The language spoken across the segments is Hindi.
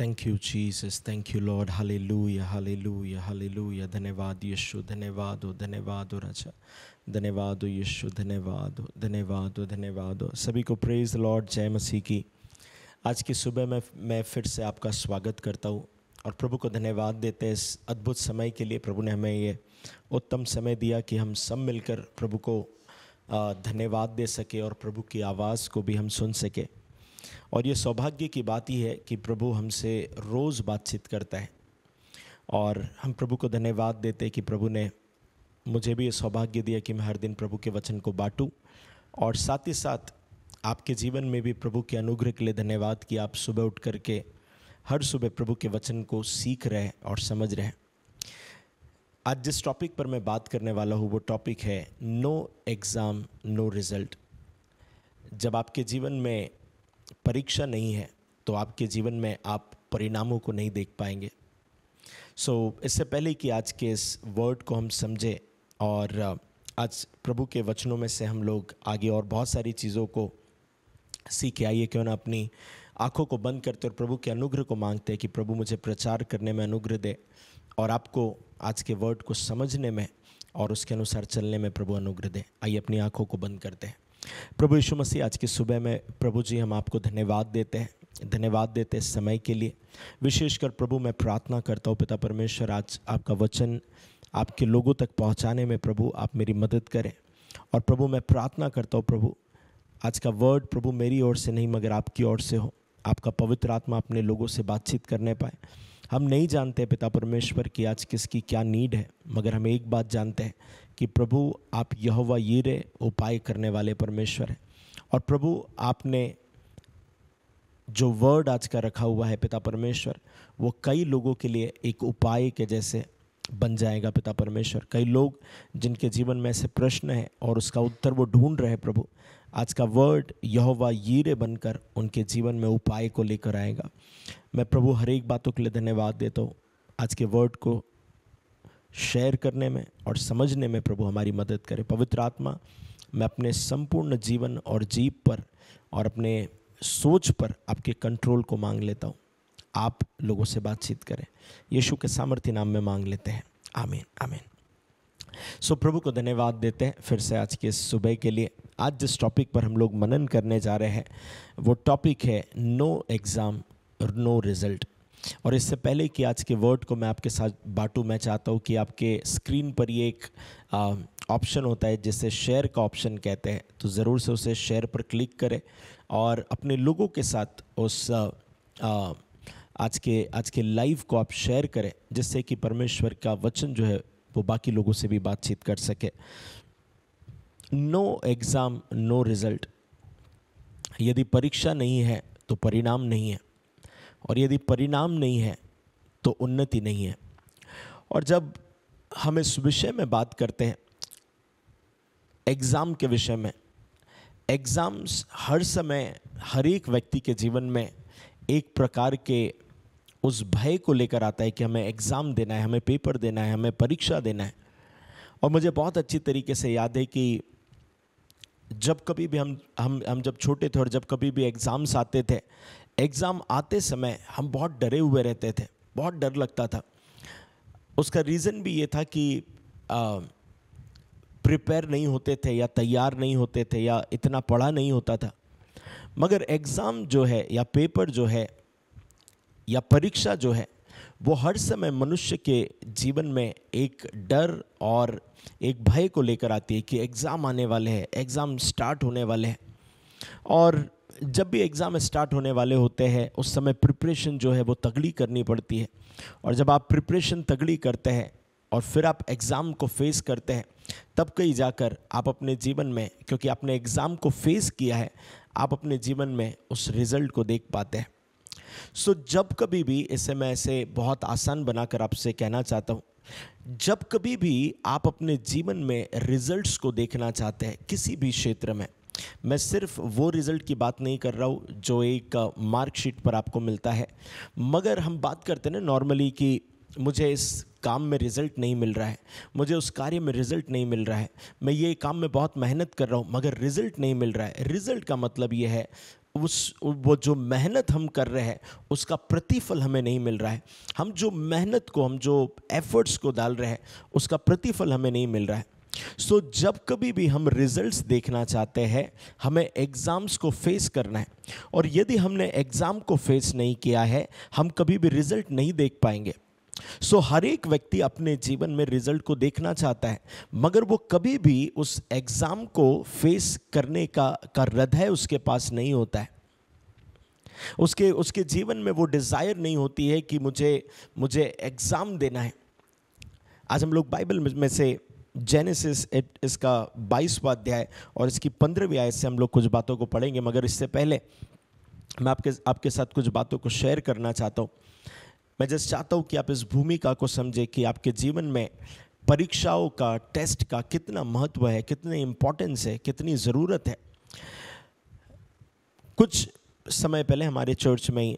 Thank you Jesus thank you Lord hallelujah hallelujah hallelujah धन्यवाद यीशु धन्यवाद हो धन्यवाद हो राजा धन्यवाद हो यीशु धन्यवाद हो धन्यवाद हो धन्यवाद हो सभी को प्रेज लॉर्ड जय मसीह की आज की सुबह में मैं फिर से आपका स्वागत करता हूँ और प्रभु को धन्यवाद देते हैं इस अद्भुत समय के लिए प्रभु ने हमें ये उत्तम समय दिया कि हम सब मिलकर प्रभु को धन्यवाद दे सके और प्रभु की आवाज़ को भी हम सुन सकें और ये सौभाग्य की बात ही है कि प्रभु हमसे रोज़ बातचीत करता है और हम प्रभु को धन्यवाद देते हैं कि प्रभु ने मुझे भी ये सौभाग्य दिया कि मैं हर दिन प्रभु के वचन को बांटूँ और साथ ही साथ आपके जीवन में भी प्रभु के अनुग्रह के लिए धन्यवाद कि आप सुबह उठ करके हर सुबह प्रभु के वचन को सीख रहे और समझ रहे आज जिस टॉपिक पर मैं बात करने वाला हूँ वो टॉपिक है नो एग्ज़ाम नो रिज़ल्ट जब आपके जीवन में परीक्षा नहीं है तो आपके जीवन में आप परिणामों को नहीं देख पाएंगे सो so, इससे पहले कि आज के इस वर्ड को हम समझें और uh, आज प्रभु के वचनों में से हम लोग आगे और बहुत सारी चीज़ों को सीखे आइए क्यों ना अपनी आंखों को बंद करते और प्रभु के अनुग्रह को मांगते हैं कि प्रभु मुझे प्रचार करने में अनुग्रह दे और आपको आज के वर्ड को समझने में और उसके अनुसार चलने में प्रभु अनुग्रह दे आइए अपनी आँखों को बंद करते हैं प्रभु यीशु मसीह आज की सुबह में प्रभु जी हम आपको धन्यवाद देते हैं धन्यवाद देते हैं समय के लिए विशेषकर प्रभु मैं प्रार्थना करता हूँ पिता परमेश्वर आज आपका वचन आपके लोगों तक पहुँचाने में प्रभु आप मेरी मदद करें और प्रभु मैं प्रार्थना करता हूँ प्रभु आज का वर्ड प्रभु मेरी ओर से नहीं मगर आपकी ओर से हो आपका पवित्र आत्मा अपने लोगों से बातचीत करने पाए हम नहीं जानते पिता परमेश्वर की आज किसकी क्या नीड है मगर हम एक बात जानते हैं कि प्रभु आप यहोवा यीरे उपाय करने वाले परमेश्वर हैं और प्रभु आपने जो वर्ड आज का रखा हुआ है पिता परमेश्वर वो कई लोगों के लिए एक उपाय के जैसे बन जाएगा पिता परमेश्वर कई लोग जिनके जीवन में ऐसे प्रश्न है और उसका उत्तर वो ढूंढ रहे प्रभु आज का वर्ड यहोवा यीरे बनकर उनके जीवन में उपाय को लेकर आएगा मैं प्रभु हर एक बातों के लिए धन्यवाद देता हूँ आज के वर्ड को शेयर करने में और समझने में प्रभु हमारी मदद करे पवित्र आत्मा मैं अपने संपूर्ण जीवन और जीव पर और अपने सोच पर आपके कंट्रोल को मांग लेता हूँ आप लोगों से बातचीत करें यीशु के सामर्थ्य नाम में मांग लेते हैं आमीन आमीन सो so, प्रभु को धन्यवाद देते हैं फिर से आज के सुबह के लिए आज जिस टॉपिक पर हम लोग मनन करने जा रहे हैं वो टॉपिक है नो एग्ज़ाम नो रिज़ल्ट और इससे पहले कि आज के वर्ड को मैं आपके साथ बांटूँ मैं चाहता हूँ कि आपके स्क्रीन पर ये एक ऑप्शन होता है जिसे शेयर का ऑप्शन कहते हैं तो ज़रूर से उसे शेयर पर क्लिक करें और अपने लोगों के साथ उस आ, आ, आज के आज के लाइव को आप शेयर करें जिससे कि परमेश्वर का वचन जो है वो बाकी लोगों से भी बातचीत कर सके नो एग्ज़ाम नो रिज़ल्ट यदि परीक्षा नहीं है तो परिणाम नहीं है और यदि परिणाम नहीं है तो उन्नति नहीं है और जब हम इस विषय में बात करते हैं एग्ज़ाम के विषय में एग्ज़ाम्स हर समय हर एक व्यक्ति के जीवन में एक प्रकार के उस भय को लेकर आता है कि हमें एग्ज़ाम देना है हमें पेपर देना है हमें परीक्षा देना है और मुझे बहुत अच्छी तरीके से याद है कि जब कभी भी हम हम हम जब छोटे थे और जब कभी भी एग्ज़ाम्स आते थे एग्ज़ाम आते समय हम बहुत डरे हुए रहते थे बहुत डर लगता था उसका रीज़न भी ये था कि प्रिपेयर नहीं होते थे या तैयार नहीं होते थे या इतना पढ़ा नहीं होता था मगर एग्ज़ाम जो है या पेपर जो है या परीक्षा जो है वो हर समय मनुष्य के जीवन में एक डर और एक भय को लेकर आती है कि एग्ज़ाम आने वाले हैं एग्ज़ाम स्टार्ट होने वाले हैं और जब भी एग्ज़ाम स्टार्ट होने वाले होते हैं उस समय प्रिपरेशन जो है वो तगड़ी करनी पड़ती है और जब आप प्रिपरेशन तगड़ी करते हैं और फिर आप एग्ज़ाम को फेस करते हैं तब कहीं जाकर आप अपने जीवन में क्योंकि आपने एग्ज़ाम को फेस किया है आप अपने जीवन में उस रिज़ल्ट को देख पाते हैं सो so, जब कभी भी इसे मैं ऐसे बहुत आसान बनाकर आपसे कहना चाहता हूँ जब कभी भी आप अपने जीवन में रिजल्ट्स को देखना चाहते हैं किसी भी क्षेत्र में मैं सिर्फ वो रिज़ल्ट की बात नहीं कर रहा हूँ जो एक मार्कशीट पर आपको मिलता है मगर हम बात करते हैं ना नॉर्मली कि मुझे इस काम में रिज़ल्ट नहीं मिल रहा है मुझे उस कार्य में रिज़ल्ट नहीं मिल रहा है मैं ये काम में बहुत मेहनत कर रहा हूँ मगर रिज़ल्ट नहीं मिल रहा है रिज़ल्ट का मतलब ये है उस वो जो मेहनत हम कर रहे हैं उसका प्रतिफल हमें नहीं मिल रहा है हम जो मेहनत को हम जो एफर्ट्स को डाल रहे हैं उसका प्रतिफल हमें नहीं मिल रहा है सो so, जब कभी भी हम रिजल्ट्स देखना चाहते हैं हमें एग्ज़ाम्स को फेस करना है और यदि हमने एग्ज़ाम को फेस नहीं किया है हम कभी भी रिजल्ट नहीं देख पाएंगे सो so, हर एक व्यक्ति अपने जीवन में रिजल्ट को देखना चाहता है मगर वो कभी भी उस एग्ज़ाम को फेस करने का का हृदय उसके पास नहीं होता है उसके उसके जीवन में वो डिज़ायर नहीं होती है कि मुझे मुझे एग्ज़ाम देना है आज हम लोग बाइबल में से जेनेसिस इसका बाईसवा अध्याय और इसकी पंद्रहवीं आयत से हम लोग कुछ बातों को पढ़ेंगे मगर इससे पहले मैं आपके आपके साथ कुछ बातों को शेयर करना चाहता हूँ मैं जस्ट चाहता हूँ कि आप इस भूमिका को समझें कि आपके जीवन में परीक्षाओं का टेस्ट का कितना महत्व है कितनी इम्पोर्टेंस है कितनी ज़रूरत है कुछ समय पहले हमारे चर्च में ही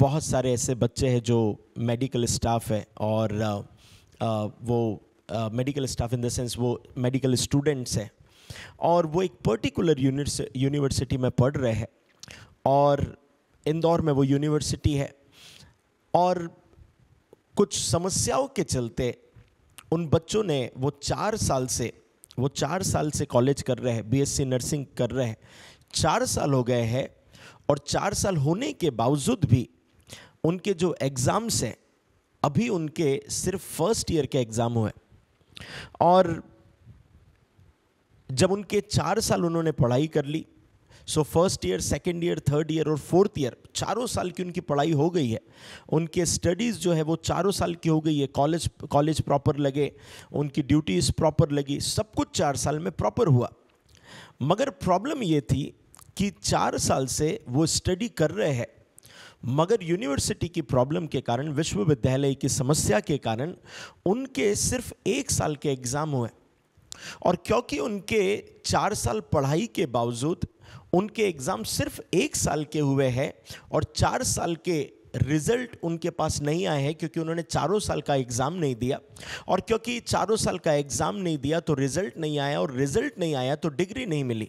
बहुत सारे ऐसे बच्चे हैं जो मेडिकल स्टाफ है और आ, आ, वो medical staff in the sense वो मेडिकल स्टूडेंट्स हैं और वो एक पर्टिकुलर यूनिवर्सिटी में पढ़ रहे हैं और इंदौर में वो यूनिवर्सिटी है और कुछ समस्याओं के चलते उन बच्चों ने वो चार साल से वो चार साल से कॉलेज कर रहे हैं बीएससी नर्सिंग कर रहे हैं चार साल हो गए हैं और चार साल होने के बावजूद भी उनके जो एग्ज़ाम्स हैं अभी उनके सिर्फ फर्स्ट ईयर के एग्ज़ाम हुए और जब उनके चार साल उन्होंने पढ़ाई कर ली so first year second year third year और फोर्थ ईयर चारों साल की उनकी पढ़ाई हो गई है उनके स्टडीज़ जो है वो चारों साल की हो गई है कॉलेज कॉलेज प्रॉपर लगे उनकी ड्यूटीज़ प्रॉपर लगी सब कुछ चार साल में प्रॉपर हुआ मगर प्रॉब्लम ये थी कि चार साल से वो स्टडी कर रहे हैं मगर यूनिवर्सिटी की प्रॉब्लम के कारण विश्वविद्यालय की समस्या के कारण उनके सिर्फ एक साल के एग्ज़ाम हुए और क्योंकि उनके चार साल पढ़ाई के बावजूद उनके एग्ज़ाम सिर्फ एक साल के हुए हैं और चार साल के रिजल्ट उनके पास नहीं आए हैं क्योंकि उन्होंने चारों साल का एग्ज़ाम नहीं दिया और क्योंकि चारों साल का एग्ज़ाम नहीं दिया तो रिजल्ट नहीं आया और रिजल्ट नहीं आया तो डिग्री नहीं मिली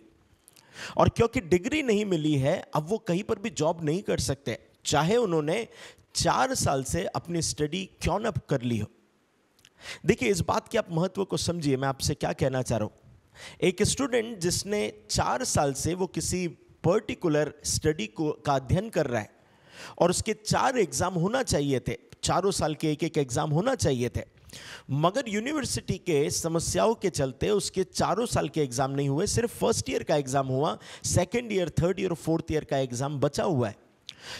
और क्योंकि डिग्री नहीं मिली है अब वो कहीं पर भी जॉब नहीं कर सकते चाहे उन्होंने चार साल से अपनी स्टडी क्यों न कर ली हो देखिए इस बात के आप महत्व को समझिए मैं आपसे क्या कहना चाह रहा हूं एक स्टूडेंट जिसने चार साल से वो किसी पर्टिकुलर स्टडी को का अध्ययन कर रहा है और उसके चार एग्ज़ाम होना चाहिए थे चारों साल के एक एक एग्ज़ाम होना चाहिए थे मगर यूनिवर्सिटी के समस्याओं के चलते उसके चारों साल के एग्ज़ाम नहीं हुए सिर्फ फर्स्ट ईयर का एग्ज़ाम हुआ second year third year fourth year का एग्ज़ाम बचा हुआ है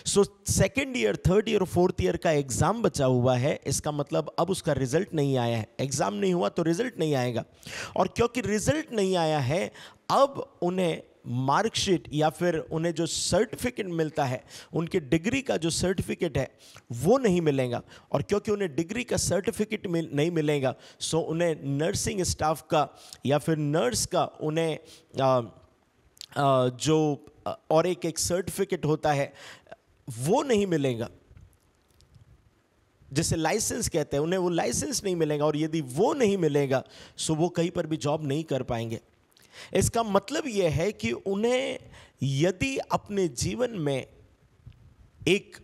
so second year third year fourth year का एग्जाम बचा हुआ है इसका मतलब अब उसका रिजल्ट नहीं आया है एग्जाम नहीं हुआ तो रिजल्ट नहीं आएगा और क्योंकि रिजल्ट नहीं आया है अब उन्हें मार्कशीट या फिर उन्हें जो सर्टिफिकेट मिलता है उनके डिग्री का जो सर्टिफिकेट है वो नहीं मिलेगा और क्योंकि उन्हें डिग्री का सर्टिफिकेट मिल, नहीं मिलेगा सो उन्हें नर्सिंग स्टाफ का या फिर नर्स का उन्हें आ, आ, जो और एक एक सर्टिफिकेट होता है वो नहीं मिलेगा जिसे लाइसेंस कहते हैं उन्हें वो लाइसेंस नहीं मिलेगा और यदि वो नहीं मिलेगा सो वो कहीं पर भी जॉब नहीं कर पाएंगे इसका मतलब यह है कि उन्हें यदि अपने जीवन में एक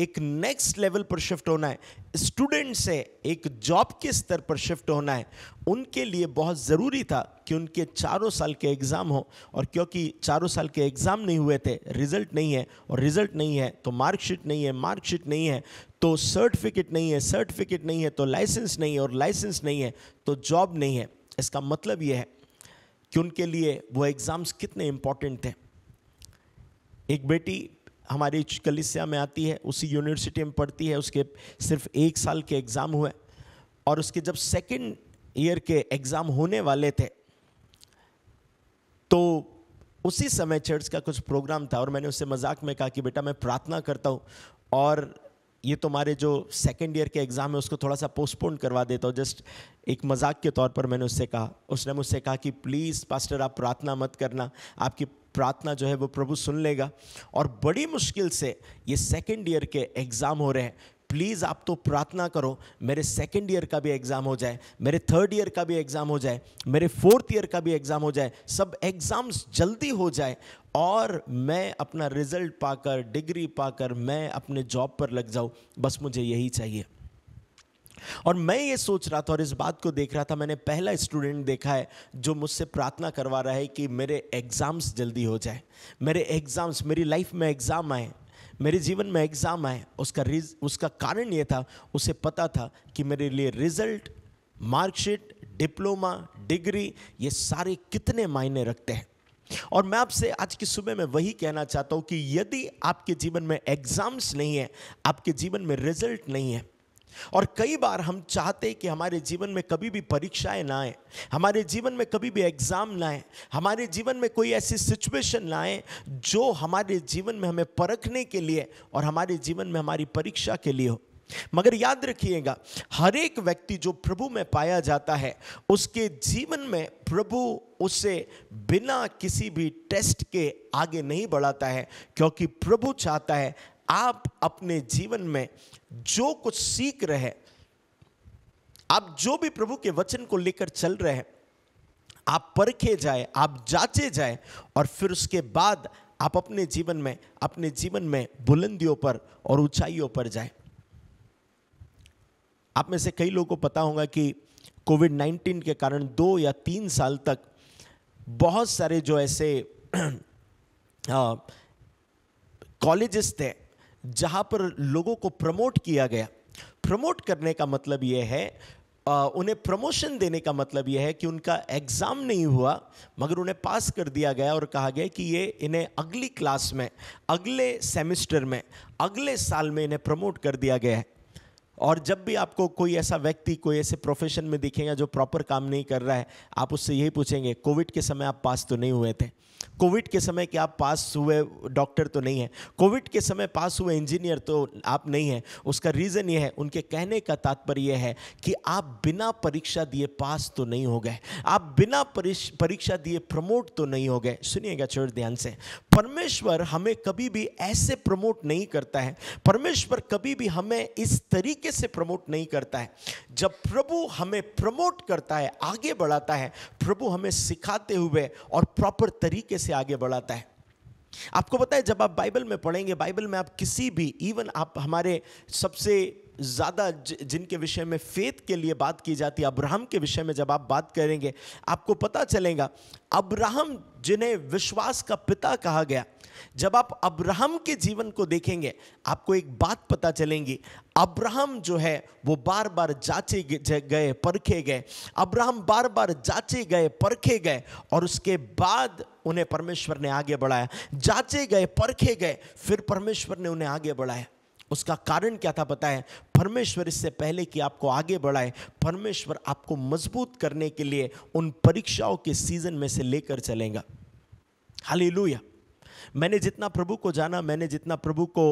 एक नेक्स्ट लेवल पर शिफ्ट होना है स्टूडेंट से एक जॉब के स्तर पर शिफ्ट होना है उनके लिए बहुत ज़रूरी था कि उनके चारों साल के एग्ज़ाम हो और क्योंकि चारों साल के एग्ज़ाम नहीं हुए थे रिजल्ट नहीं है और रिजल्ट नहीं है तो मार्कशीट नहीं है मार्कशीट नहीं है तो सर्टिफिकेट नहीं है सर्टिफिकेट नहीं है तो लाइसेंस नहीं है और लाइसेंस नहीं है तो जॉब नहीं है इसका मतलब यह है कि उनके लिए वो एग्ज़ाम्स कितने इम्पॉर्टेंट थे एक बेटी हमारी कलिसिया में आती है उसी यूनिवर्सिटी में पढ़ती है उसके सिर्फ एक साल के एग्ज़ाम हुए और उसके जब सेकेंड ईयर के एग्ज़ाम होने वाले थे तो उसी समय चर्च का कुछ प्रोग्राम था और मैंने उससे मजाक में कहा कि बेटा मैं प्रार्थना करता हूँ और ये तुम्हारे जो सेकेंड ईयर के एग्ज़ाम है उसको थोड़ा सा पोस्टपोन करवा देता हूँ जस्ट एक मजाक के तौर पर मैंने उससे कहा उसने मुझसे कहा कि प्लीज़ पास्टर आप प्रार्थना मत करना आपकी प्रार्थना जो है वो प्रभु सुन लेगा और बड़ी मुश्किल से ये सेकेंड ईयर के एग्ज़ाम हो रहे हैं प्लीज़ आप तो प्रार्थना करो मेरे सेकेंड ईयर का भी एग्ज़ाम हो जाए मेरे थर्ड ईयर का भी एग्ज़ाम हो जाए मेरे फोर्थ ईयर का भी एग्ज़ाम हो जाए सब एग्ज़ाम्स जल्दी हो जाए और मैं अपना रिजल्ट पाकर डिग्री पाकर मैं अपने जॉब पर लग जाऊँ बस मुझे यही चाहिए और मैं ये सोच रहा था और इस बात को देख रहा था मैंने पहला स्टूडेंट देखा है जो मुझसे प्रार्थना करवा रहा है कि मेरे एग्ज़ाम्स जल्दी हो जाए मेरे एग्ज़ाम्स मेरी लाइफ में एग्ज़ाम आए मेरे जीवन में एग्ज़ाम आए उसका रिज उसका कारण ये था उसे पता था कि मेरे लिए रिजल्ट मार्कशीट डिप्लोमा डिग्री ये सारे कितने मायने रखते हैं और मैं आपसे आज की सुबह में वही कहना चाहता हूँ कि यदि आपके जीवन में एग्ज़ाम्स नहीं है आपके जीवन में रिजल्ट नहीं है और कई बार हम चाहते कि हमारे जीवन में कभी भी परीक्षाएं ना आए हमारे जीवन में कभी भी एग्ज़ाम ना आए हमारे जीवन में कोई ऐसी सिचुएशन ना आए जो हमारे जीवन में हमें परखने के लिए और हमारे जीवन में हमारी परीक्षा के लिए हो मगर याद रखिएगा हर एक व्यक्ति जो प्रभु में पाया जाता है उसके जीवन में प्रभु उसे बिना किसी भी टेस्ट के आगे नहीं बढ़ाता है क्योंकि प्रभु चाहता है आप अपने जीवन में जो कुछ सीख रहे हैं आप जो भी प्रभु के वचन को लेकर चल रहे हैं आप परखे जाए आप जांचे जाए और फिर उसके बाद आप अपने जीवन में अपने जीवन में बुलंदियों पर और ऊंचाइयों पर जाए आप में से कई लोगों को पता होगा कि कोविड 19 के कारण दो या तीन साल तक बहुत सारे जो ऐसे कॉलेजेस थे जहाँ पर लोगों को प्रमोट किया गया प्रमोट करने का मतलब यह है आ, उन्हें प्रमोशन देने का मतलब यह है कि उनका एग्ज़ाम नहीं हुआ मगर उन्हें पास कर दिया गया और कहा गया कि ये इन्हें अगली क्लास में अगले सेमेस्टर में अगले साल में इन्हें प्रमोट कर दिया गया है और जब भी आपको कोई ऐसा व्यक्ति कोई ऐसे प्रोफेशन में दिखेगा जो प्रॉपर काम नहीं कर रहा है आप उससे यही पूछेंगे कोविड के समय आप पास तो नहीं हुए थे कोविड के समय क्या आप पास हुए डॉक्टर तो नहीं है कोविड के समय पास हुए इंजीनियर तो आप नहीं हैं उसका रीज़न ये है उनके कहने का तात्पर्य है कि आप बिना परीक्षा दिए पास तो नहीं हो गए आप बिना परीक्षा दिए प्रमोट तो नहीं हो गए सुनिएगा चोर ध्यान से परमेश्वर हमें कभी भी ऐसे प्रमोट नहीं करता है परमेश्वर कभी भी हमें इस तरीके से प्रमोट नहीं करता है जब प्रभु हमें प्रमोट करता है आगे बढ़ाता है प्रभु हमें सिखाते हुए और प्रॉपर तरीके से आगे बढ़ाता है आपको पता है जब आप बाइबल में पढ़ेंगे बाइबल में आप किसी भी इवन आप हमारे सबसे ज़्यादा जिनके विषय में फेथ के लिए बात की जाती है अब्राहम के विषय में जब आप बात करेंगे आपको पता चलेगा अब्राहम जिन्हें विश्वास का पिता कहा गया जब आप अब्राहम के जीवन को देखेंगे आपको एक बात पता चलेंगी अब्राहम जो है वो बार बार जाचे गए परखे गए अब्राहम बार बार जांचे गए परखे गए और उसके बाद उन्हें परमेश्वर ने आगे बढ़ाया जाचे गए परखे गए फिर परमेश्वर ने उन्हें आगे बढ़ाया उसका कारण क्या था पता है परमेश्वर इससे पहले कि आपको आगे बढ़ाए परमेश्वर आपको मजबूत करने के लिए उन परीक्षाओं के सीजन में से लेकर चलेगा हाली मैंने जितना प्रभु को जाना मैंने जितना प्रभु को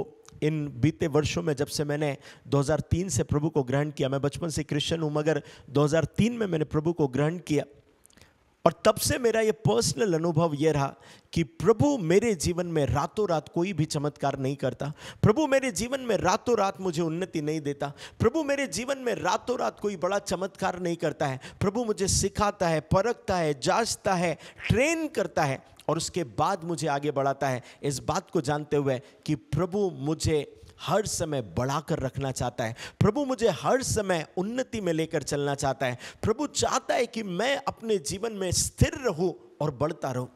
इन बीते वर्षों में जब से मैंने 2003 से प्रभु को ग्रहण किया मैं बचपन से क्रिश्चियन हूँ मगर 2003 में मैंने प्रभु को ग्रहण किया और तब से मेरा ये पर्सनल अनुभव ये रहा कि प्रभु मेरे जीवन में रातों रात कोई भी चमत्कार नहीं करता प्रभु मेरे जीवन में रातों रात मुझे उन्नति नहीं देता प्रभु मेरे जीवन में रातों रात कोई बड़ा चमत्कार नहीं करता है प्रभु मुझे सिखाता है परखता है जांचता है ट्रेन करता है और उसके बाद मुझे आगे बढ़ाता है इस बात को जानते हुए कि प्रभु मुझे हर समय बढ़ाकर रखना चाहता है प्रभु मुझे हर समय उन्नति में लेकर चलना चाहता है प्रभु चाहता है कि मैं अपने जीवन में स्थिर रहूं और बढ़ता रहूं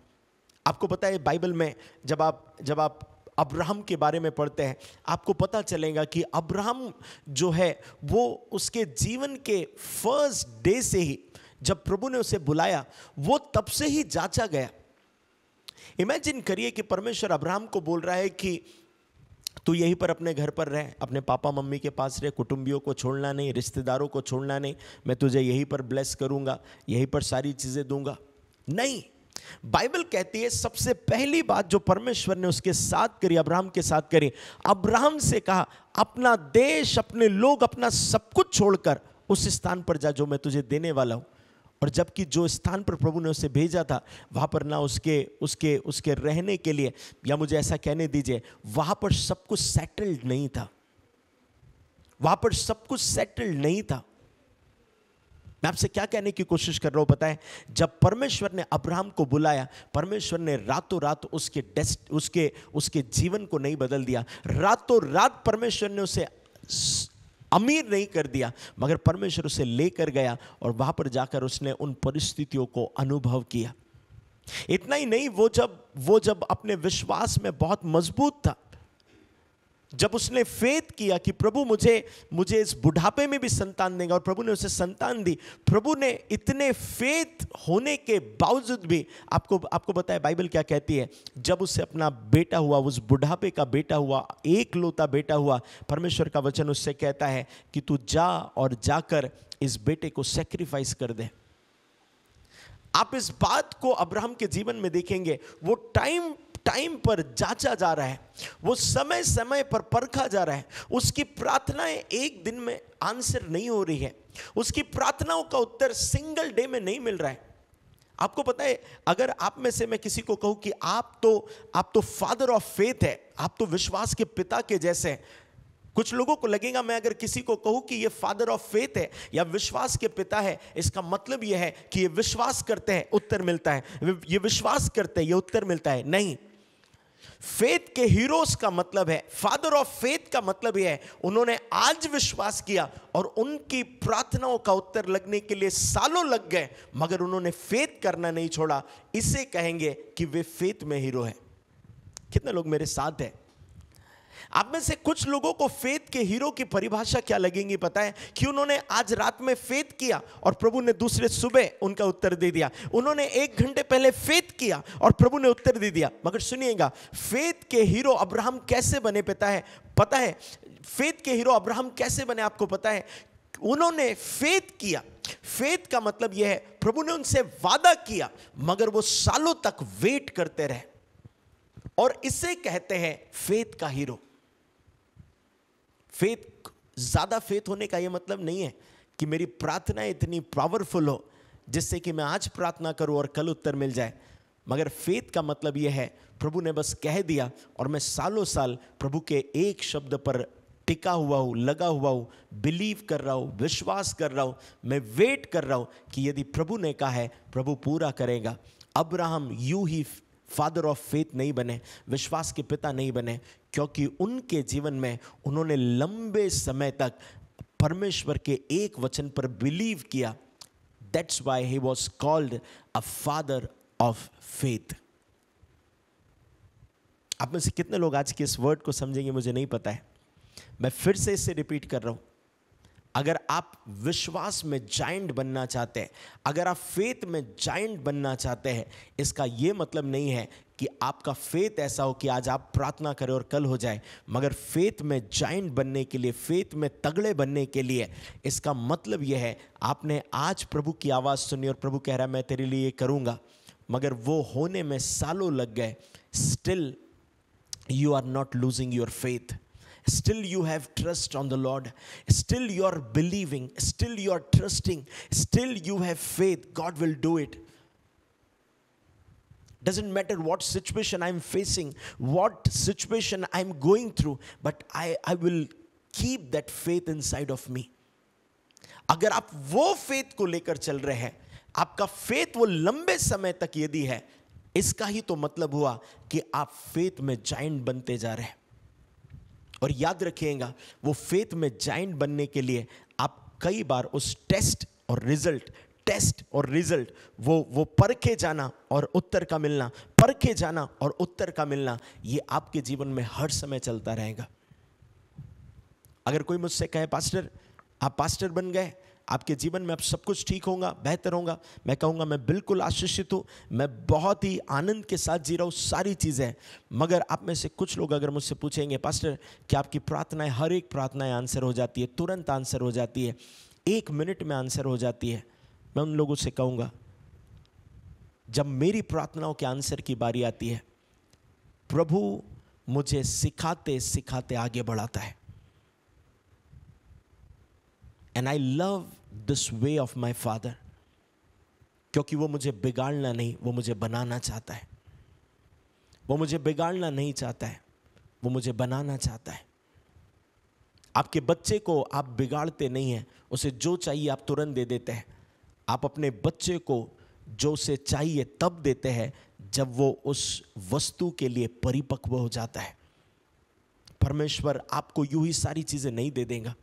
आपको पता है बाइबल में जब आप जब आप अब्राहम के बारे में पढ़ते हैं आपको पता चलेगा कि अब्राहम जो है वो उसके जीवन के फर्स्ट डे से ही जब प्रभु ने उसे बुलाया वो तब से ही जांचा गया इमेजिन करिए कि परमेश्वर अब्राहम को बोल रहा है कि तू यहीं पर अपने घर पर रह अपने पापा मम्मी के पास रह कुटुंबियों को छोड़ना नहीं रिश्तेदारों को छोड़ना नहीं मैं तुझे यहीं पर ब्लेस करूंगा यहीं पर सारी चीज़ें दूंगा नहीं बाइबल कहती है सबसे पहली बात जो परमेश्वर ने उसके साथ करी अब्राहम के साथ करी अब्राहम से कहा अपना देश अपने लोग अपना सब कुछ छोड़कर उस स्थान पर जा जो मैं तुझे देने वाला हूं और जबकि जो स्थान पर प्रभु ने उसे भेजा था वहाँ पर ना उसके उसके उसके रहने के लिए या मुझे ऐसा कहने दीजिए वहाँ पर सब कुछ सेटल्ड नहीं था वहाँ पर सब कुछ सेटल्ड नहीं था मैं आपसे क्या कहने की कोशिश कर रहा हूँ है जब परमेश्वर ने अब्राहम को बुलाया परमेश्वर ने रातों रात उसके डेस्ट उसके उसके जीवन को नहीं बदल दिया रातों रात परमेश्वर ने उसे अमीर नहीं कर दिया मगर परमेश्वर उसे लेकर गया और वहां पर जाकर उसने उन परिस्थितियों को अनुभव किया इतना ही नहीं वो जब वो जब अपने विश्वास में बहुत मजबूत था जब उसने फेत किया कि प्रभु मुझे मुझे इस बुढ़ापे में भी संतान देगा और प्रभु ने उसे संतान दी प्रभु ने इतने फेत होने के बावजूद भी आपको आपको बताया बाइबल क्या कहती है जब उससे अपना बेटा हुआ उस बुढ़ापे का बेटा हुआ एक लोता बेटा हुआ परमेश्वर का वचन उससे कहता है कि तू जा और जाकर इस बेटे को सेक्रीफाइस कर दे आप इस बात को अब्राहम के जीवन में देखेंगे वो टाइम टाइम पर जांचा जा रहा है वो समय समय पर परखा जा रहा है उसकी प्रार्थनाएं एक दिन में आंसर नहीं हो रही है उसकी प्रार्थनाओं का उत्तर सिंगल डे में नहीं मिल रहा है आपको पता है अगर आप में से मैं किसी को कहूं कि आप तो आप तो फादर ऑफ फेथ है आप तो विश्वास के पिता के जैसे हैं कुछ लोगों को लगेगा मैं अगर किसी को कहूं कि ये फादर ऑफ फेथ है या विश्वास के पिता है इसका मतलब यह है कि ये विश्वास करते हैं उत्तर मिलता है ये विश्वास करते हैं ये उत्तर मिलता है नहीं फेथ के हीरोज का मतलब है फादर ऑफ फेथ का मतलब यह है उन्होंने आज विश्वास किया और उनकी प्रार्थनाओं का उत्तर लगने के लिए सालों लग गए मगर उन्होंने फेथ करना नहीं छोड़ा इसे कहेंगे कि वे फेथ में हीरो हैं कितने लोग मेरे साथ हैं आप में से कुछ लोगों को फेत के हीरो की परिभाषा क्या लगेंगी पता है कि उन्होंने आज रात में फेत किया और प्रभु ने दूसरे सुबह उनका उत्तर दे दिया उन्होंने एक घंटे पहले फेत किया और प्रभु ने उत्तर दे दिया मगर सुनिएगा फेत के हीरो अब्राहम कैसे बने पता है पता है फेत के हीरो अब्राहम कैसे बने आपको पता है उन्होंने फेत किया फेत का मतलब यह है प्रभु ने उनसे वादा किया मगर वो सालों तक वेट करते रहे और इसे कहते हैं फेत का हीरो फेथ ज़्यादा फेथ होने का ये मतलब नहीं है कि मेरी प्रार्थना इतनी पावरफुल हो जिससे कि मैं आज प्रार्थना करूं और कल उत्तर मिल जाए मगर फेथ का मतलब यह है प्रभु ने बस कह दिया और मैं सालों साल प्रभु के एक शब्द पर टिका हुआ हूँ लगा हुआ हूँ बिलीव कर रहा हूँ विश्वास कर रहा हूँ मैं वेट कर रहा हूँ कि यदि प्रभु ने कहा है प्रभु पूरा करेगा Abraham you he father of faith नहीं बने विश्वास के पिता नहीं बने क्योंकि उनके जीवन में उन्होंने लंबे समय तक परमेश्वर के एक वचन पर बिलीव किया that's why he was called a father of faith आप में से कितने लोग आज के इस वर्ड को समझेंगे मुझे नहीं पता है मैं फिर से इसे रिपीट कर रहा हूं अगर आप विश्वास में जाइंट बनना चाहते हैं अगर आप फेथ में जाइंट बनना चाहते हैं इसका ये मतलब नहीं है कि आपका फेथ ऐसा हो कि आज आप प्रार्थना करें और कल हो जाए मगर फेथ में जाइंट बनने के लिए फेथ में तगड़े बनने के लिए इसका मतलब यह है आपने आज प्रभु की आवाज़ सुनी और प्रभु कह रहा है मैं तेरे लिए ये करूँगा मगर वो होने में सालों लग गए still you are not losing your faith still you have trust on the Lord, still you are believing, still you are trusting, still you have faith, God will do it. Doesn't matter what situation I'm facing, what situation I'm going through, but I, I will keep that faith inside of me. अगर आप वो फेथ को लेकर चल रहे हैं आपका फेथ वो लंबे समय तक यदि है इसका ही तो मतलब हुआ कि आप फेथ में जाइंट बनते जा रहे हैं और याद रखिएगा वो फेथ में जाइंट बनने के लिए आप कई बार उस टेस्ट और रिजल्ट टेस्ट और रिजल्ट वो वो परखे जाना और उत्तर का मिलना परखे जाना और उत्तर का मिलना ये आपके जीवन में हर समय चलता रहेगा अगर कोई मुझसे कहे पास्टर आप पास्टर बन गए आपके जीवन में अब सब कुछ ठीक होगा बेहतर होगा मैं कहूँगा मैं बिल्कुल आश्चित हूँ मैं बहुत ही आनंद के साथ जी रहा हूँ सारी चीज़ें मगर आप में से कुछ लोग अगर मुझसे पूछेंगे पास्टर कि आपकी प्रार्थनाएं हर एक प्रार्थनाएं आंसर हो जाती है तुरंत आंसर हो जाती है एक मिनट में आंसर हो जाती है मैं उन लोगों से कहूँगा जब मेरी प्रार्थनाओं के आंसर की बारी आती है प्रभु मुझे सिखाते सिखाते आगे बढ़ाता है and I love this way of my father क्योंकि वो मुझे बिगाड़ना नहीं वो मुझे बनाना चाहता है वो मुझे बिगाड़ना नहीं चाहता है वो मुझे बनाना चाहता है आपके बच्चे को आप बिगाड़ते नहीं हैं उसे जो चाहिए आप तुरंत दे देते हैं आप अपने बच्चे को जो उसे चाहिए तब देते हैं जब वो उस वस्तु के लिए परिपक्व हो जाता है परमेश्वर आपको यूं ही सारी चीज़ें नहीं दे देगा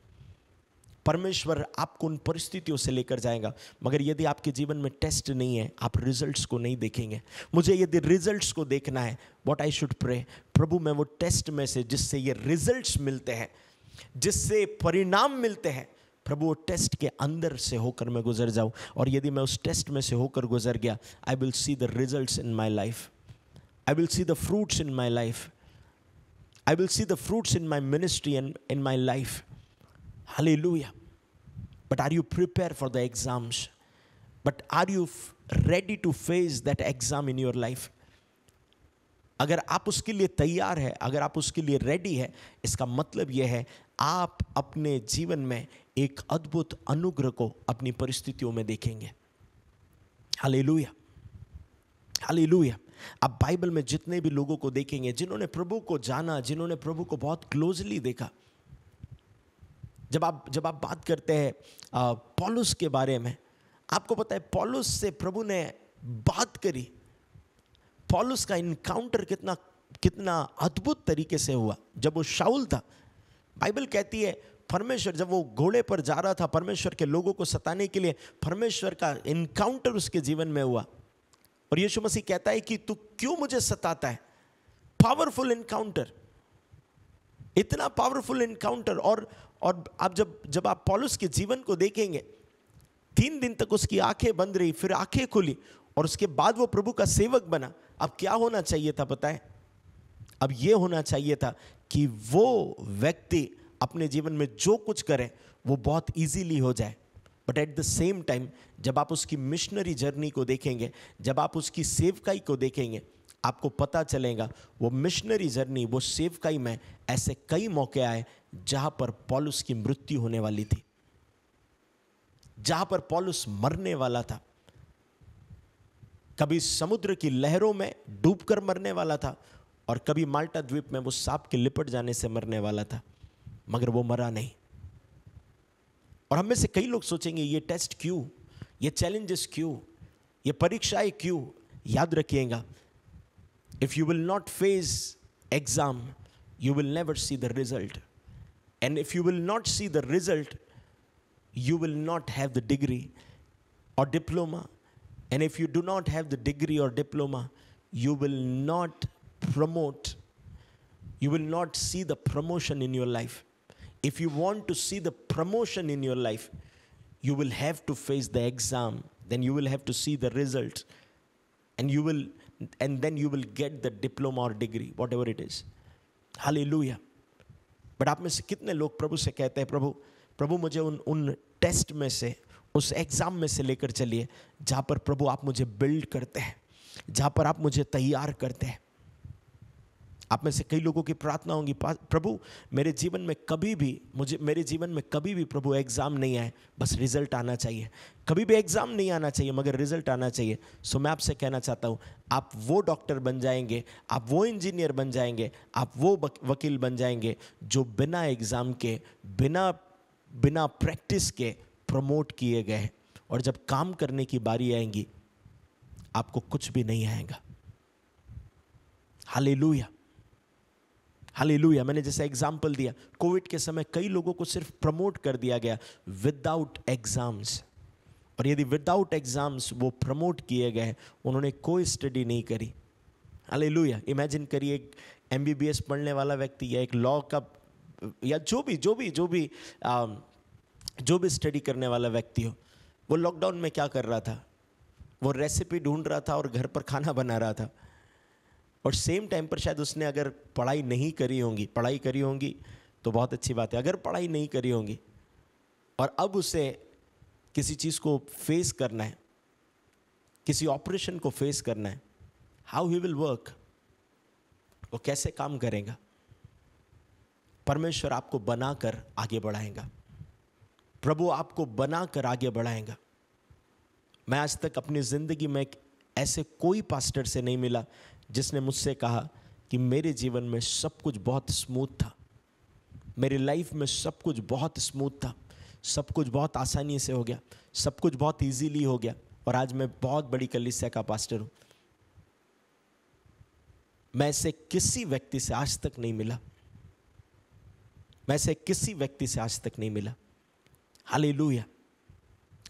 परमेश्वर आपको उन परिस्थितियों से लेकर जाएगा मगर यदि आपके जीवन में टेस्ट नहीं है आप रिजल्ट्स को नहीं देखेंगे मुझे यदि रिजल्ट्स को देखना है वॉट आई शुड प्रे प्रभु मैं वो टेस्ट में से जिससे ये रिजल्ट्स मिलते हैं जिससे परिणाम मिलते हैं प्रभु वो टेस्ट के अंदर से होकर मैं गुजर जाऊँ और यदि मैं उस टेस्ट में से होकर गुजर गया I will see the result in my life I will see the fruits in my life I will see the fruits in my ministry and in my life Hallelujah. But are you prepared for the exams? But are you ready to face that exam in your life? अगर आप उसके लिए तैयार है अगर आप उसके लिए रेडी है इसका मतलब यह है आप अपने जीवन में एक अद्भुत अनुग्रह को अपनी परिस्थितियों में देखेंगे हालेलुया हालेलुया आप बाइबल में जितने भी लोगों को देखेंगे जिन्होंने प्रभु को जाना जिन्होंने प्रभु को बहुत क्लोजली देखा जब आप जब आप बात करते हैं पॉलुस के बारे में आपको पता है पॉलुस से प्रभु ने बात करी पॉलुस का इनकाउंटर कितना कितना अद्भुत तरीके से हुआ जब वो शाउल था बाइबल कहती है परमेश्वर जब वो घोड़े पर जा रहा था परमेश्वर के लोगों को सताने के लिए परमेश्वर का इनकाउंटर उसके जीवन में हुआ और यीशु मसीह कहता है कि तू क्यों मुझे सताता है पावरफुल इनकाउंटर इतना पावरफुल इनकाउंटर और और आप जब जब आप पॉलुस के जीवन को देखेंगे तीन दिन तक उसकी आंखें बंद रही फिर आंखें खुली और उसके बाद वो प्रभु का सेवक बना अब क्या होना चाहिए था पता है अब ये होना चाहिए था कि वो व्यक्ति अपने जीवन में जो कुछ करे वो बहुत इजीली हो जाए but at the same time जब आप उसकी मिशनरी जर्नी को देखेंगे जब आप उसकी सेवकाई को देखेंगे आपको पता चलेगा वो मिशनरी जर्नी वो सेवकाई में ऐसे कई मौके आए जहां पर पॉलुस की मृत्यु होने वाली थी जहां पर पॉलुस मरने वाला था कभी समुद्र की लहरों में डूबकर मरने वाला था और कभी माल्टा द्वीप में वो सांप के लिपट जाने से मरने वाला था मगर वो मरा नहीं और हम में से कई लोग सोचेंगे ये टेस्ट क्यों ये चैलेंजेस क्यों ये परीक्षाएं क्यों याद रखिएगा if you will not face exam you will never see the result And if you will not see the result, you will not have the degree or diploma. And if you do not have the degree or diploma, you will not promote, you will not see the promotion in your life. If you want to see the promotion in your life, you will have to face the exam, then you will have to see the result, and you will and then you will get the diploma or degree, whatever it is. Hallelujah. But आप में से कितने लोग प्रभु से कहते हैं प्रभु प्रभु मुझे उन उन टेस्ट में से उस एग्ज़ाम में से लेकर चलिए जहाँ पर प्रभु आप मुझे बिल्ड करते हैं जहाँ पर आप मुझे तैयार करते हैं आप में से कई लोगों की प्रार्थना होंगी प्रभु मेरे जीवन में कभी भी मुझे मेरे जीवन में कभी भी प्रभु एग्ज़ाम नहीं आए बस रिजल्ट आना चाहिए कभी भी एग्ज़ाम नहीं आना चाहिए मगर रिजल्ट आना चाहिए सो मैं आपसे कहना चाहता हूँ आप वो डॉक्टर बन जाएंगे आप वो इंजीनियर बन जाएंगे आप वो वकील बन जाएंगे जो बिना एग्ज़ाम के बिना बिना प्रैक्टिस के प्रमोट किए गए और जब काम करने की बारी आएंगी आपको कुछ भी नहीं आएगा हालेलुया हालेलुया मैंने जैसे एग्जाम्पल दिया कोविड के समय कई लोगों को सिर्फ प्रमोट कर दिया गया विदाउट एग्ज़ाम्स और यदि विदाउट एग्ज़ाम्स वो प्रमोट किए गए उन्होंने कोई स्टडी नहीं करी हालेलुया इमेजिन करिए एक एम पढ़ने वाला व्यक्ति या एक लॉ का या जो भी जो भी जो भी आ, um, जो भी स्टडी करने वाला व्यक्ति हो वो लॉकडाउन में क्या कर रहा था वो रेसिपी ढूंढ रहा था और घर पर खाना बना रहा था और सेम टाइम पर शायद उसने अगर पढ़ाई नहीं करी होंगी पढ़ाई करी होंगी तो बहुत अच्छी बात है अगर पढ़ाई नहीं करी होंगी और अब उसे किसी चीज़ को फेस करना है किसी ऑपरेशन को फेस करना है हाउ ही विल वर्क वो कैसे काम करेगा परमेश्वर आपको बनाकर आगे बढ़ाएगा प्रभु आपको बनाकर आगे बढ़ाएगा मैं आज तक अपनी ज़िंदगी में ऐसे कोई पास्टर से नहीं मिला जिसने मुझसे कहा कि मेरे जीवन में सब कुछ बहुत स्मूथ था मेरी लाइफ में सब कुछ बहुत स्मूथ था सब कुछ बहुत आसानी से हो गया सब कुछ बहुत इजीली हो गया और आज मैं बहुत बड़ी कलिसिया का पास्टर हूँ मैं ऐसे किसी व्यक्ति से आज तक नहीं मिला मैं ऐसे किसी व्यक्ति से आज तक नहीं मिला हाल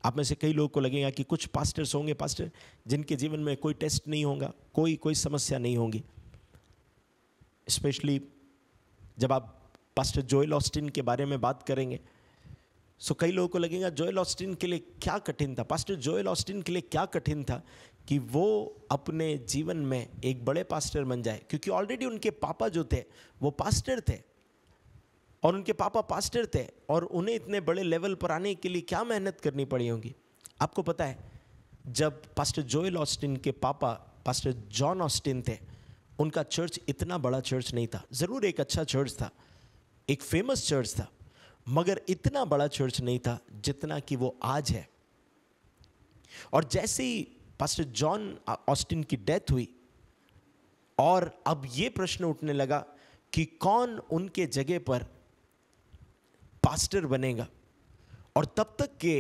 आप में से कई लोगों को लगेगा कि कुछ पास्टर्स होंगे पास्टर जिनके जीवन में कोई टेस्ट नहीं होगा कोई कोई समस्या नहीं होगी स्पेशली जब आप पास्टर जोएल ऑस्टिन के बारे में बात करेंगे सो कई लोगों को लगेगा जोएल ऑस्टिन के लिए क्या कठिन था पास्टर जोएल ऑस्टिन के लिए क्या कठिन था कि वो अपने जीवन में एक बड़े पास्टर बन जाए क्योंकि ऑलरेडी उनके पापा जो थे वो पास्टर थे और उनके पापा पास्टर थे और उन्हें इतने बड़े लेवल पर आने के लिए क्या मेहनत करनी पड़ी होगी आपको पता है जब पास्टर जोएल ऑस्टिन के पापा पास्टर जॉन ऑस्टिन थे उनका चर्च इतना बड़ा चर्च नहीं था ज़रूर एक अच्छा चर्च था एक फेमस चर्च था मगर इतना बड़ा चर्च नहीं था जितना कि वो आज है और जैसे ही पास्टर जॉन ऑस्टिन की डेथ हुई और अब ये प्रश्न उठने लगा कि कौन उनके जगह पर पास्टर बनेगा और तब तक के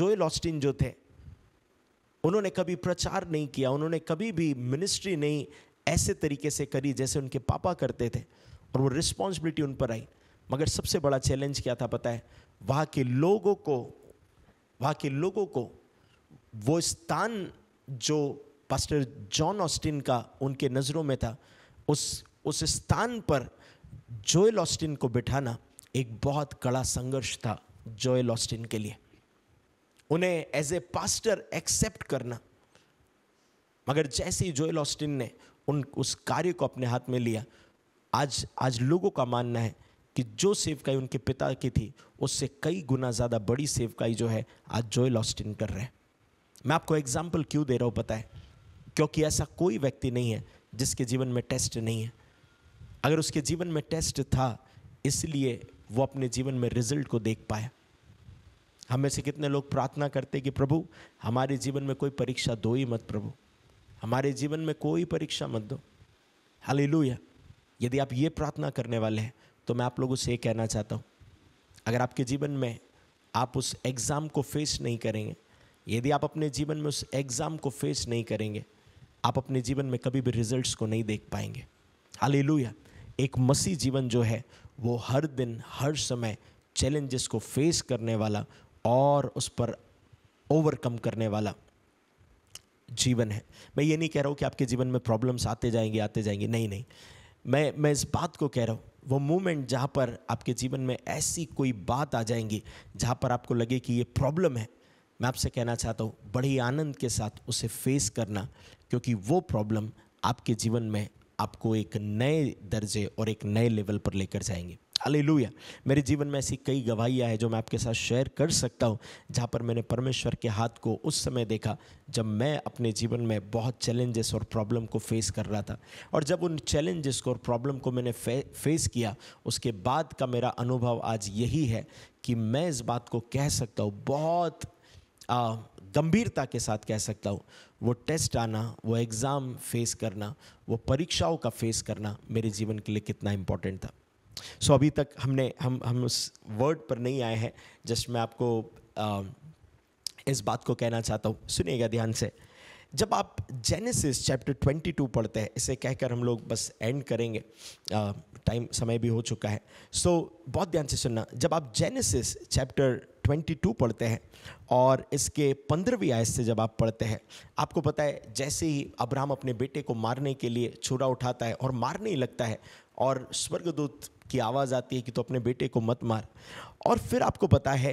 जोएल ऑस्टिन जो थे उन्होंने कभी प्रचार नहीं किया उन्होंने कभी भी मिनिस्ट्री नहीं ऐसे तरीके से करी जैसे उनके पापा करते थे और वो रिस्पॉन्सिबिलिटी उन पर आई मगर सबसे बड़ा चैलेंज क्या था पता है वहाँ के लोगों को वहाँ के लोगों को वो स्थान जो पास्टर जॉन ऑस्टिन का उनके नज़रों में था उस उस स्थान पर जोएल ऑस्टिन को बिठाना एक बहुत कड़ा संघर्ष था जोएल ऑस्टिन के लिए उन्हें एज ए पास्टर एक्सेप्ट करना मगर जैसे ही जोएल ऑस्टिन ने उन उस कार्य को अपने हाथ में लिया आज आज लोगों का मानना है कि जो सेवकाई उनके पिता की थी उससे कई गुना ज़्यादा बड़ी सेवकाई जो है आज जोएल ऑस्टिन कर रहे हैं मैं आपको एग्जाम्पल क्यों दे रहा हूँ पता है क्योंकि ऐसा कोई व्यक्ति नहीं है जिसके जीवन में टेस्ट नहीं है अगर उसके जीवन में टेस्ट था इसलिए वो अपने जीवन में रिजल्ट को देख पाया हम में से कितने लोग प्रार्थना करते कि प्रभु हमारे जीवन में कोई परीक्षा दो ही मत प्रभु हमारे जीवन में कोई परीक्षा मत दो हालेलुया यदि आप ये प्रार्थना करने वाले हैं तो मैं आप लोगों से ये कहना चाहता हूँ अगर आपके जीवन में आप उस एग्ज़ाम को फेस नहीं करेंगे यदि आप अपने जीवन में उस एग्ज़ाम को फेस नहीं करेंगे आप अपने जीवन में कभी भी रिजल्ट्स को नहीं देख पाएंगे हालेलुया एक मसीह जीवन जो है वो हर दिन हर समय चैलेंजेस को फेस करने वाला और उस पर ओवरकम करने वाला जीवन है मैं ये नहीं कह रहा हूँ कि आपके जीवन में प्रॉब्लम्स आते जाएंगे आते जाएंगे नहीं नहीं मैं मैं इस बात को कह रहा हूँ वो मोमेंट जहाँ पर आपके जीवन में ऐसी कोई बात आ जाएंगी जहाँ पर आपको लगे कि ये प्रॉब्लम है मैं आपसे कहना चाहता हूँ बड़े आनंद के साथ उसे फेस करना क्योंकि वो प्रॉब्लम आपके जीवन में आपको एक नए दर्जे और एक नए लेवल पर लेकर जाएंगे हालेलुया मेरे जीवन में ऐसी कई गवाहियाँ हैं जो मैं आपके साथ शेयर कर सकता हूँ जहाँ पर मैंने परमेश्वर के हाथ को उस समय देखा जब मैं अपने जीवन में बहुत चैलेंजेस और प्रॉब्लम को फेस कर रहा था और जब उन चैलेंजेस को और प्रॉब्लम को मैंने फे, फेस किया उसके बाद का मेरा अनुभव आज यही है कि मैं इस बात को कह सकता हूँ बहुत आ, गंभीरता के साथ कह सकता हूँ वो टेस्ट आना वो एग्ज़ाम फेस करना वो परीक्षाओं का फेस करना मेरे जीवन के लिए कितना इम्पोर्टेंट था सो so, अभी तक हमने हम हम उस वर्ड पर नहीं आए हैं जस्ट मैं आपको आ, इस बात को कहना चाहता हूँ सुनिएगा ध्यान से जब आप जेनेसिस चैप्टर 22 पढ़ते हैं इसे कहकर हम लोग बस एंड करेंगे टाइम समय भी हो चुका है सो so, बहुत ध्यान से सुनना जब आप जेनेसिस चैप्टर 22 पढ़ते हैं और इसके पंद्रहवीं आयत से जब आप पढ़ते हैं आपको पता है जैसे ही अब्राहम अपने बेटे को मारने के लिए छुरा उठाता है और मारने ही लगता है और स्वर्गदूत की आवाज़ आती है कि तो अपने बेटे को मत मार और फिर आपको पता है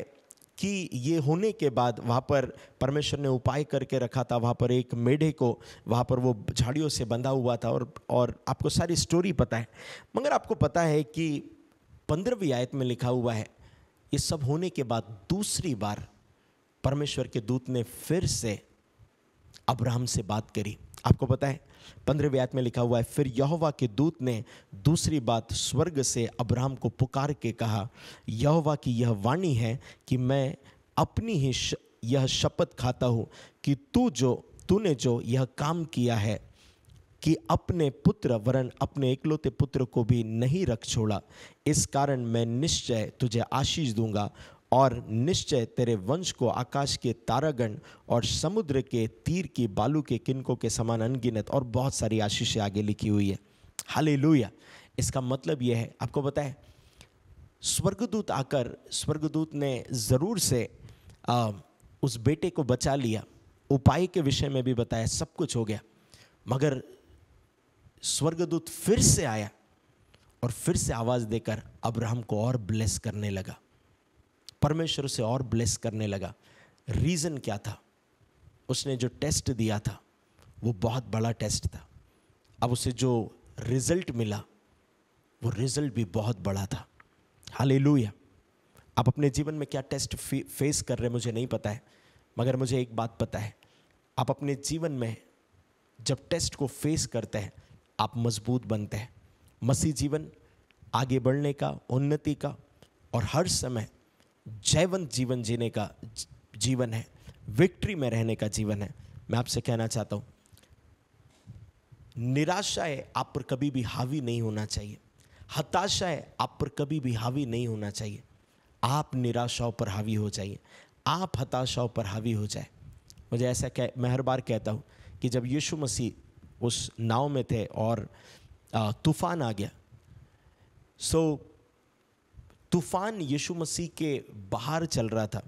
कि ये होने के बाद वहाँ पर परमेश्वर ने उपाय करके रखा था वहाँ पर एक मेढे को वहाँ पर वो झाड़ियों से बंधा हुआ था और और आपको सारी स्टोरी पता है मगर आपको पता है कि पंद्रहवीं आयत में लिखा हुआ है ये सब होने के बाद दूसरी बार परमेश्वर के दूत ने फिर से अब्राहम से बात करी आपको पता है पंद्रह व्यात में लिखा हुआ है फिर यहोवा के दूत ने दूसरी बात स्वर्ग से अब्राहम को पुकार के कहा यहोवा की यह वाणी है कि मैं अपनी ही श, यह शपथ खाता हूँ कि तू जो तूने जो यह काम किया है कि अपने पुत्र वरन अपने इकलौते पुत्र को भी नहीं रख छोड़ा इस कारण मैं निश्चय तुझे आशीष दूंगा और निश्चय तेरे वंश को आकाश के तारागण और समुद्र के तीर की बालू के किनकों के समान अनगिनत और बहुत सारी आशीषें आगे लिखी हुई है हाले इसका मतलब यह है आपको बताए स्वर्गदूत आकर स्वर्गदूत ने ज़रूर से आ, उस बेटे को बचा लिया उपाय के विषय में भी बताया सब कुछ हो गया मगर स्वर्गदूत फिर से आया और फिर से आवाज़ देकर अब्राहम को और ब्लेस करने लगा परमेश्वर उसे और ब्लेस करने लगा रीज़न क्या था उसने जो टेस्ट दिया था वो बहुत बड़ा टेस्ट था अब उसे जो रिजल्ट मिला वो रिजल्ट भी बहुत बड़ा था हाले आप अपने जीवन में क्या टेस्ट फेस कर रहे हैं मुझे नहीं पता है मगर मुझे एक बात पता है आप अपने जीवन में जब टेस्ट को फेस करते हैं आप मजबूत बनते हैं मसीह जीवन आगे बढ़ने का उन्नति का और हर समय जयवंत जीवन जीने का जीवन है विक्ट्री में रहने का जीवन है मैं आपसे कहना चाहता हूँ है आप पर कभी भी हावी नहीं होना चाहिए है आप पर कभी भी हावी नहीं होना चाहिए आप निराशाओं पर हावी हो जाइए आप हताशाओं पर हावी हो जाए मुझे ऐसा कह मैं हर बार कहता हूँ कि जब यीशु मसीह उस नाव में थे और तूफान आ गया सो so, तूफान यीशु मसीह के बाहर चल रहा था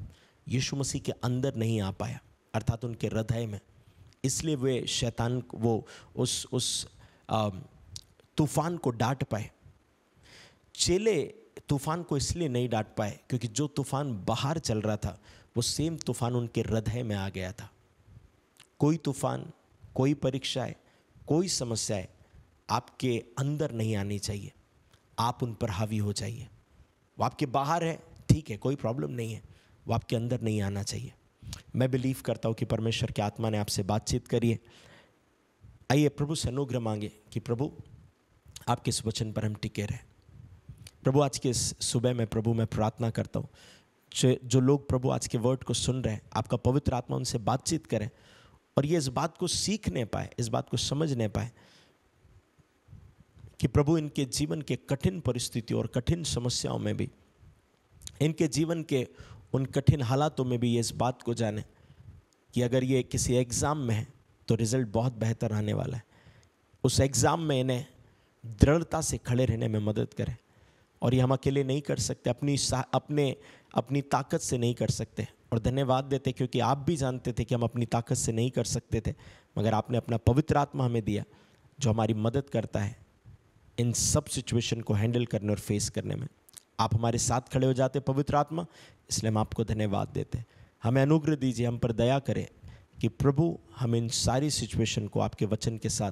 यीशु मसीह के अंदर नहीं आ पाया अर्थात उनके हृदय में इसलिए वे शैतान वो उस उस तूफान को डांट पाए चेले तूफान को इसलिए नहीं डांट पाए क्योंकि जो तूफान बाहर चल रहा था वो सेम तूफान उनके हृदय में आ गया था कोई तूफान कोई परीक्षाएं कोई समस्याएं आपके अंदर नहीं आनी चाहिए आप उन पर हावी हो जाइए वो आपके बाहर है ठीक है कोई प्रॉब्लम नहीं है वो आपके अंदर नहीं आना चाहिए मैं बिलीव करता हूँ कि परमेश्वर की आत्मा ने आपसे बातचीत करी है आइए प्रभु से अनुग्रह मांगे कि प्रभु आपके इस वचन पर हम टिके रहें प्रभु आज के इस सुबह में प्रभु मैं प्रार्थना करता हूँ जो, जो लोग प्रभु आज के वर्ड को सुन रहे हैं आपका पवित्र आत्मा उनसे बातचीत करें और ये इस बात को सीखने पाए इस बात को समझ नहीं पाए कि प्रभु इनके जीवन के कठिन परिस्थितियों और कठिन समस्याओं में भी इनके जीवन के उन कठिन हालातों में भी ये इस बात को जाने कि अगर ये किसी एग्ज़ाम में है तो रिज़ल्ट बहुत बेहतर आने वाला है उस एग्ज़ाम में इन्हें दृढ़ता से खड़े रहने में मदद करें और ये हम अकेले नहीं कर सकते अपनी अपने अपनी ताकत से नहीं कर सकते और धन्यवाद देते क्योंकि आप भी जानते थे कि हम अपनी ताकत से नहीं कर सकते थे मगर आपने अपना पवित्र आत्मा हमें दिया जो हमारी मदद करता है इन सब सिचुएशन को हैंडल करने और फेस करने में आप हमारे साथ खड़े हो जाते पवित्र आत्मा इसलिए हम आपको धन्यवाद देते हमें अनुग्रह दीजिए हम पर दया करें कि प्रभु हम इन सारी सिचुएशन को आपके वचन के साथ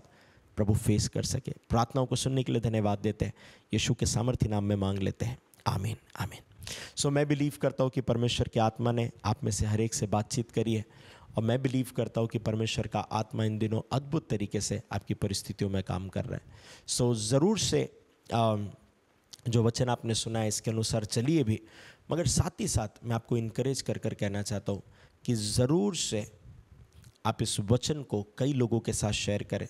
प्रभु फेस कर सके प्रार्थनाओं को सुनने के लिए धन्यवाद देते हैं यीशु के सामर्थ्य नाम में मांग लेते हैं आमीन आमीन सो so, मैं बिलीव करता हूँ कि परमेश्वर की आत्मा ने आप में से हर एक से बातचीत करी है और मैं बिलीव करता हूँ कि परमेश्वर का आत्मा इन दिनों अद्भुत तरीके से आपकी परिस्थितियों में काम कर रहा है सो so, ज़रूर से जो वचन आपने सुना है इसके अनुसार चलिए भी मगर साथ ही साथ मैं आपको इनक्रेज कर कर कहना चाहता हूँ कि ज़रूर से आप इस वचन को कई लोगों के साथ शेयर करें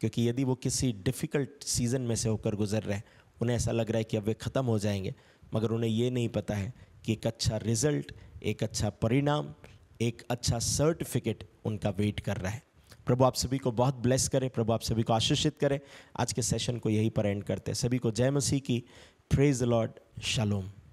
क्योंकि यदि वो किसी डिफ़िकल्ट सीज़न में से होकर गुजर रहे हैं उन्हें ऐसा लग रहा है कि अब वे ख़त्म हो जाएंगे मगर उन्हें ये नहीं पता है कि एक अच्छा रिज़ल्ट एक अच्छा परिणाम एक अच्छा सर्टिफिकेट उनका वेट कर रहा है प्रभु आप सभी को बहुत ब्लेस करें प्रभु आप सभी को आशीषित करें आज के सेशन को यहीं पर एंड करते हैं सभी को जय मसीह की प्रेज लॉर्ड शालोम